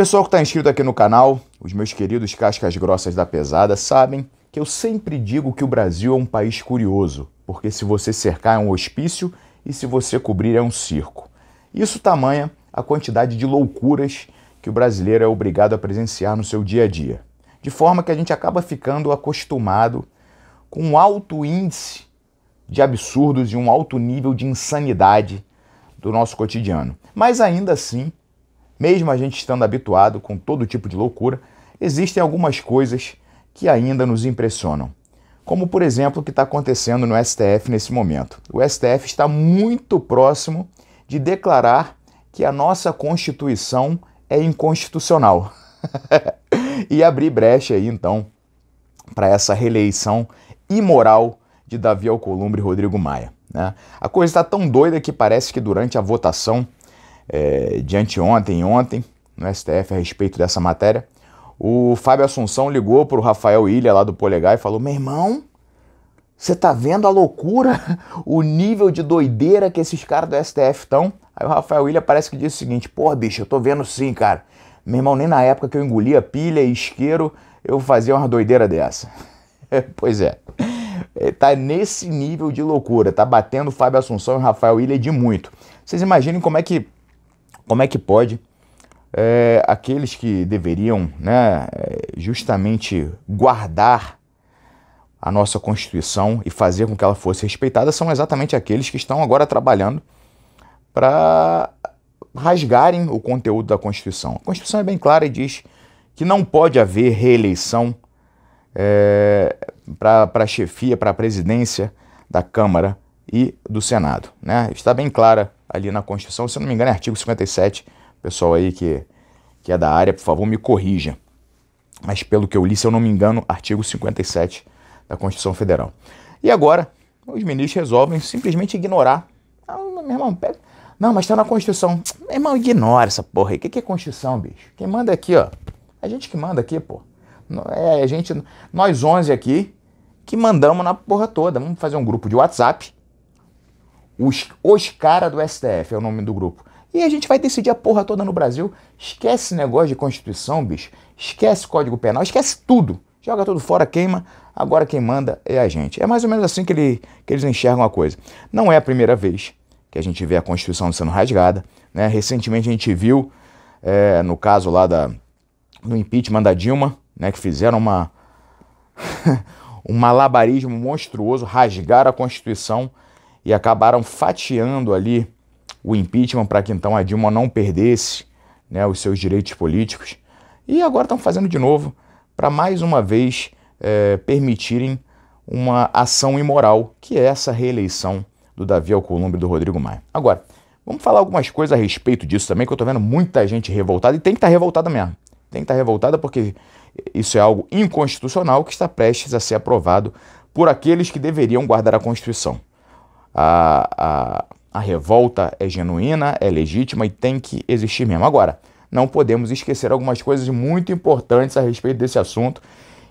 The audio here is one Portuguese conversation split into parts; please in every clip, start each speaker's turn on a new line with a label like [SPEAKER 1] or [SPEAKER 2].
[SPEAKER 1] Pessoal que está inscrito aqui no canal, os meus queridos cascas grossas da pesada, sabem que eu sempre digo que o Brasil é um país curioso, porque se você cercar é um hospício e se você cobrir é um circo. Isso tamanha a quantidade de loucuras que o brasileiro é obrigado a presenciar no seu dia a dia. De forma que a gente acaba ficando acostumado com um alto índice de absurdos e um alto nível de insanidade do nosso cotidiano. Mas ainda assim, mesmo a gente estando habituado com todo tipo de loucura, existem algumas coisas que ainda nos impressionam. Como, por exemplo, o que está acontecendo no STF nesse momento. O STF está muito próximo de declarar que a nossa Constituição é inconstitucional. e abrir brecha aí, então, para essa reeleição imoral de Davi Alcolumbre e Rodrigo Maia. Né? A coisa está tão doida que parece que durante a votação é, de anteontem e ontem no STF a respeito dessa matéria. O Fábio Assunção ligou para o Rafael Ilha lá do Polegar e falou: Meu irmão, você tá vendo a loucura, o nível de doideira que esses caras do STF estão? Aí o Rafael Ilha parece que disse o seguinte: Pô, bicho, eu tô vendo sim, cara. Meu irmão, nem na época que eu engolia pilha e isqueiro, eu fazia uma doideira dessa. pois é. é. Tá nesse nível de loucura, tá batendo Fábio Assunção e Rafael Ilha de muito. Vocês imaginem como é que como é que pode é, aqueles que deveriam né, é, justamente guardar a nossa Constituição e fazer com que ela fosse respeitada são exatamente aqueles que estão agora trabalhando para rasgarem o conteúdo da Constituição. A Constituição é bem clara e diz que não pode haver reeleição é, para a chefia, para a presidência da Câmara e do Senado. Né? Está bem clara ali na Constituição, se eu não me engano é artigo 57, pessoal aí que, que é da área, por favor, me corrija. Mas pelo que eu li, se eu não me engano, artigo 57 da Constituição Federal. E agora, os ministros resolvem simplesmente ignorar. Ah, meu irmão, pega. Não, mas está na Constituição. Meu irmão, ignora essa porra aí. O que, que é Constituição, bicho? Quem manda aqui, ó. A gente que manda aqui, pô. É a gente, nós 11 aqui, que mandamos na porra toda. Vamos fazer um grupo de WhatsApp os, os do STF é o nome do grupo. E a gente vai decidir a porra toda no Brasil. Esquece negócio de Constituição, bicho. Esquece Código Penal, esquece tudo. Joga tudo fora, queima. Agora quem manda é a gente. É mais ou menos assim que, ele, que eles enxergam a coisa. Não é a primeira vez que a gente vê a Constituição sendo rasgada. Né? Recentemente a gente viu, é, no caso lá da, do impeachment da Dilma, né, que fizeram uma, um malabarismo monstruoso, rasgar a Constituição e acabaram fatiando ali o impeachment para que então a Dilma não perdesse né, os seus direitos políticos. E agora estão fazendo de novo para mais uma vez é, permitirem uma ação imoral, que é essa reeleição do Davi Alcolumbre e do Rodrigo Maia. Agora, vamos falar algumas coisas a respeito disso também, que eu estou vendo muita gente revoltada, e tem que estar tá revoltada mesmo. Tem que estar tá revoltada porque isso é algo inconstitucional que está prestes a ser aprovado por aqueles que deveriam guardar a Constituição a, a, a revolta é genuína, é legítima e tem que existir mesmo. Agora, não podemos esquecer algumas coisas muito importantes a respeito desse assunto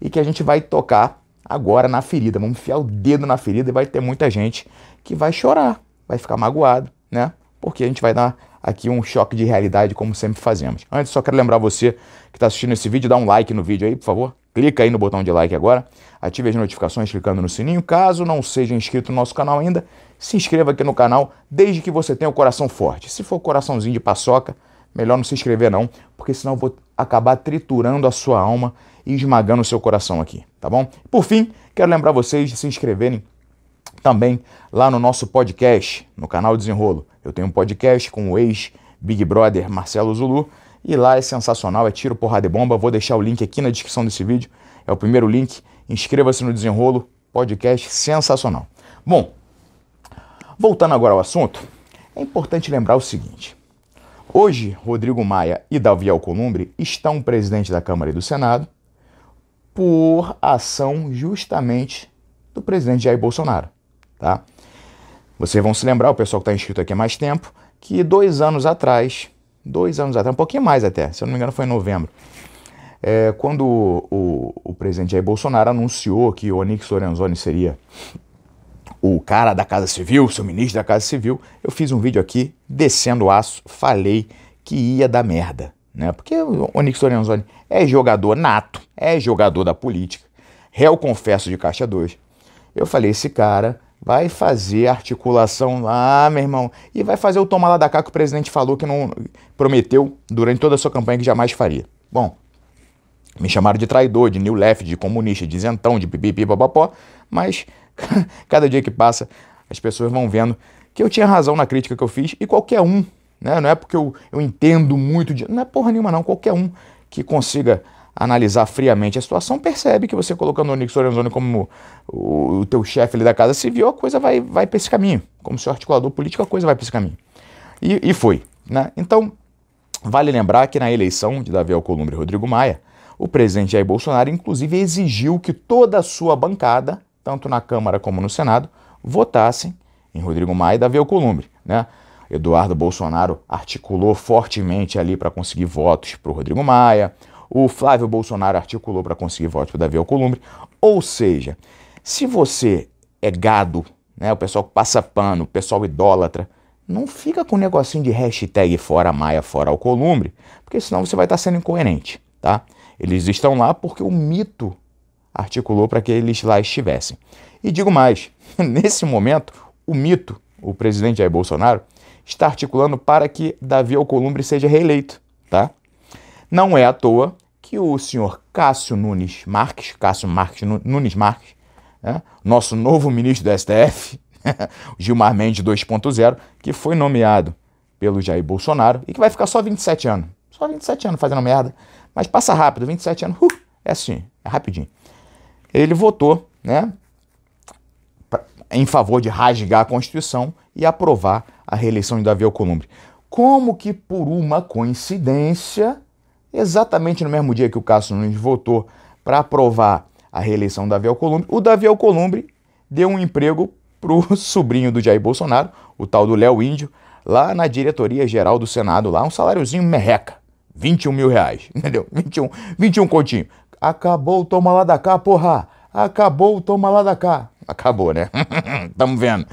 [SPEAKER 1] e que a gente vai tocar agora na ferida. Vamos enfiar o dedo na ferida e vai ter muita gente que vai chorar, vai ficar magoado, né? Porque a gente vai dar aqui um choque de realidade, como sempre fazemos. Antes, só quero lembrar você que está assistindo esse vídeo, dá um like no vídeo aí, por favor. Clica aí no botão de like agora, ative as notificações clicando no sininho. Caso não seja inscrito no nosso canal ainda, se inscreva aqui no canal, desde que você tenha o um coração forte. Se for coraçãozinho de paçoca, melhor não se inscrever não, porque senão eu vou acabar triturando a sua alma e esmagando o seu coração aqui, tá bom? Por fim, quero lembrar vocês de se inscreverem também lá no nosso podcast, no canal Desenrolo. Eu tenho um podcast com o ex Big Brother Marcelo Zulu e lá é sensacional, é tiro, porrada de bomba. Vou deixar o link aqui na descrição desse vídeo. É o primeiro link. Inscreva-se no Desenrolo, podcast sensacional. Bom, voltando agora ao assunto, é importante lembrar o seguinte. Hoje, Rodrigo Maia e Davi Alcolumbre estão presidente da Câmara e do Senado por ação justamente do presidente Jair Bolsonaro, tá? Vocês vão se lembrar, o pessoal que está inscrito aqui há mais tempo, que dois anos atrás dois anos atrás, um pouquinho mais até, se eu não me engano foi em novembro, é, quando o, o, o, presidente Jair Bolsonaro anunciou que o Onyx Lorenzoni seria o cara da Casa Civil, seu ministro da Casa Civil, eu fiz um vídeo aqui descendo o aço, falei que ia dar merda, né? Porque o Onyx Lorenzoni é jogador nato, é jogador da política, réu confesso de Caixa 2. Eu falei, esse cara Vai fazer articulação lá, meu irmão. E vai fazer o tomar lá da cá que o presidente falou que não prometeu durante toda a sua campanha que jamais faria. Bom, me chamaram de traidor, de new left, de comunista, de isentão, de pipipi, babapó, mas cada dia que passa as pessoas vão vendo que eu tinha razão na crítica que eu fiz e qualquer um, né? Não é porque eu, eu entendo muito de. Não é porra nenhuma, não. Qualquer um que consiga analisar friamente a situação, percebe que você colocando o Onyx Lorenzoni como o, o teu chefe ali da Casa Civil, a coisa vai, vai para esse caminho. Como seu articulador político, a coisa vai para esse caminho. E, e foi. Né? Então, vale lembrar que na eleição de Davi Alcolumbre e Rodrigo Maia, o presidente Jair Bolsonaro, inclusive, exigiu que toda a sua bancada, tanto na Câmara como no Senado, votassem em Rodrigo Maia e Davi Alcolumbre. Né? Eduardo Bolsonaro articulou fortemente ali para conseguir votos para o Rodrigo Maia o Flávio Bolsonaro articulou para conseguir voto para Davi Alcolumbre. Ou seja, se você é gado, né, o pessoal que passa pano, o pessoal idólatra, não fica com o negocinho de hashtag fora Maia, fora Alcolumbre, porque senão você vai estar tá sendo incoerente, tá? Eles estão lá porque o mito articulou para que eles lá estivessem. E digo mais, nesse momento, o mito, o presidente Jair Bolsonaro, está articulando para que Davi Alcolumbre seja reeleito, tá? Não é à toa que o senhor Cássio Nunes Marques, Cássio Marques, Nunes Marques, né, nosso novo ministro do STF, Gilmar Mendes 2.0, que foi nomeado pelo Jair Bolsonaro e que vai ficar só 27 anos. Só 27 anos fazendo merda. Mas passa rápido, 27 anos, uh, é assim, é rapidinho. Ele votou né, pra, em favor de rasgar a Constituição e aprovar a reeleição de Davi Alcolumbre. Como que por uma coincidência exatamente no mesmo dia que o Cássio Nunes votou para aprovar a reeleição do Davi Alcolumbre, o Davi Alcolumbre deu um emprego para o sobrinho do Jair Bolsonaro, o tal do Léo Índio, lá na diretoria geral do Senado, lá um saláriozinho merreca, 21 mil reais, entendeu? 21, 21 continho. Acabou o toma lá da cá, porra! Acabou o toma lá da cá. Acabou, né? Tamo vendo.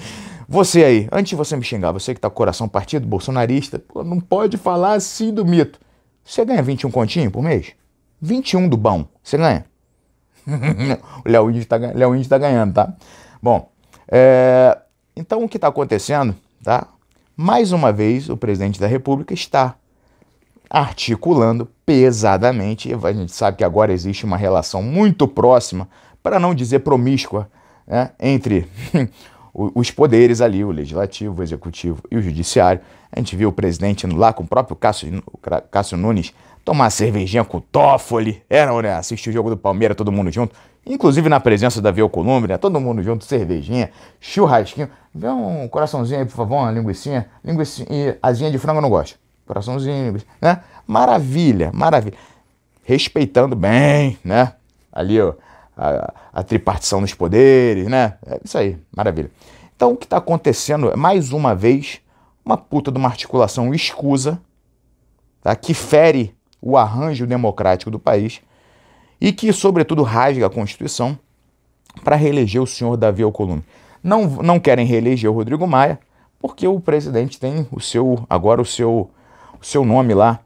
[SPEAKER 1] Você aí, antes de você me xingar, você que tá com o coração partido, bolsonarista, não pode falar assim do mito. Você ganha 21 continho por mês? 21 do bom. Você ganha? o Léo Índio está tá ganhando, tá? Bom, é, então o que está acontecendo, tá? Mais uma vez, o presidente da República está articulando pesadamente. A gente sabe que agora existe uma relação muito próxima, para não dizer promíscua, né, entre os poderes ali, o legislativo, o executivo e o judiciário. A gente viu o presidente indo lá com o próprio Cássio, Cássio Nunes tomar cervejinha com o Toffoli. Era, né? Assistir o jogo do Palmeiras, todo mundo junto. Inclusive na presença da Via Columbi, né? Todo mundo junto, cervejinha, churrasquinho. Vê um coraçãozinho aí, por favor, uma linguiçinha. e asinha de frango eu não gosto. Coraçãozinho, né? Maravilha, maravilha. Respeitando bem, né? Ali, ó, a, a tripartição dos poderes, né? É isso aí, maravilha. Então, o que está acontecendo, é, mais uma vez, uma puta de uma articulação escusa, tá? que fere o arranjo democrático do país e que, sobretudo, rasga a Constituição para reeleger o senhor Davi Alcolumbre. Não, não querem reeleger o Rodrigo Maia, porque o presidente tem o seu agora o seu, o seu nome lá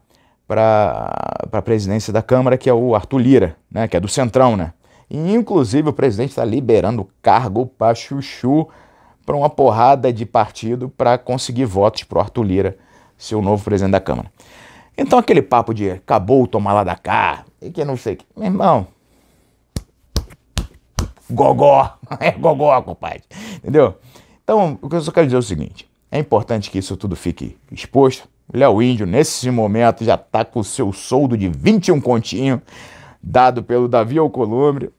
[SPEAKER 1] para a presidência da Câmara, que é o Arthur Lira, né, que é do Centrão, né? E, inclusive, o presidente está liberando cargo para chuchu para uma porrada de partido para conseguir votos para o Arthur Lira seu novo presidente da Câmara. Então aquele papo de acabou tomar lá da cá, e que não sei que. Meu irmão. Gogó. É gogó, compadre. Entendeu? Então, o que eu só quero dizer é o seguinte: é importante que isso tudo fique exposto. Léo Índio, nesse momento, já está com o seu soldo de 21 continho, dado pelo Davi Alcolumbre.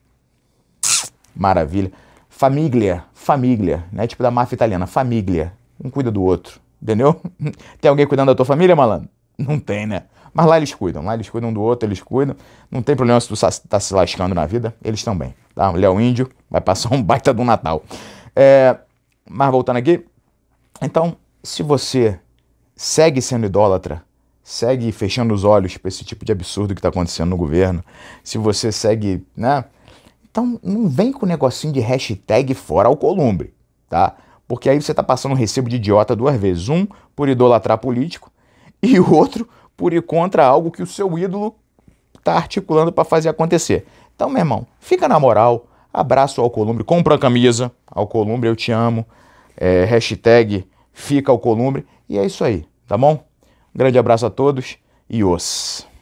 [SPEAKER 1] Maravilha família, família, né? Tipo da máfia italiana, família. Um cuida do outro, entendeu? Tem alguém cuidando da tua família, malandro? Não tem, né? Mas lá eles cuidam, lá eles cuidam do outro, eles cuidam. Não tem problema se tu tá se lascando na vida, eles também, tá? Léo Índio vai passar um baita do Natal. É, mas voltando aqui, então, se você segue sendo idólatra, segue fechando os olhos para esse tipo de absurdo que está acontecendo no governo, se você segue, né? Então não vem com o negocinho de hashtag fora Columbre, tá? Porque aí você está passando um recibo de idiota duas vezes. Um por idolatrar político e o outro por ir contra algo que o seu ídolo está articulando para fazer acontecer. Então, meu irmão, fica na moral, Abraço ao Columbre, compra a camisa, Columbre eu te amo, é, hashtag fica Columbre, e é isso aí, tá bom? Um grande abraço a todos e os.